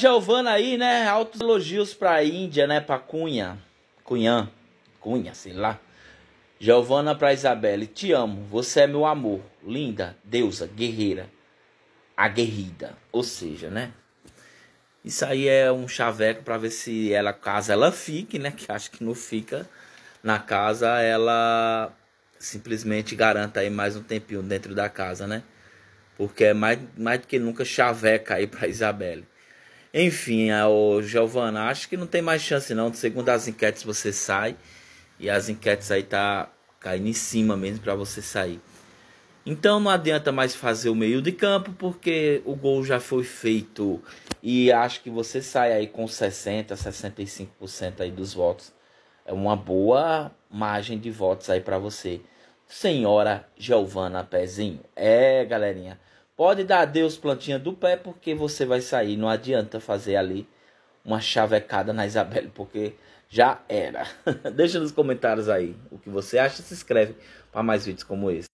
Giovana aí, né? Altos elogios pra Índia, né? Pra Cunha. Cunhã. Cunha, sei lá. Giovana pra Isabelle. Te amo. Você é meu amor. Linda, deusa, guerreira. Aguerrida. Ou seja, né? Isso aí é um chaveco para ver se ela casa ela fique, né? Que acho que não fica na casa, ela simplesmente garanta aí mais um tempinho dentro da casa, né? Porque é mais, mais do que nunca chaveca aí para Isabelle. Enfim, o Giovana, acho que não tem mais chance não. Segundo as enquetes você sai. E as enquetes aí tá caindo em cima mesmo para você sair. Então não adianta mais fazer o meio de campo porque o gol já foi feito. E acho que você sai aí com 60, 65% aí dos votos. É uma boa margem de votos aí para você. Senhora Giovana Pezinho. É, galerinha. Pode dar adeus plantinha do pé, porque você vai sair. Não adianta fazer ali uma chavecada na Isabelle, porque já era. Deixa nos comentários aí o que você acha. Se inscreve para mais vídeos como esse.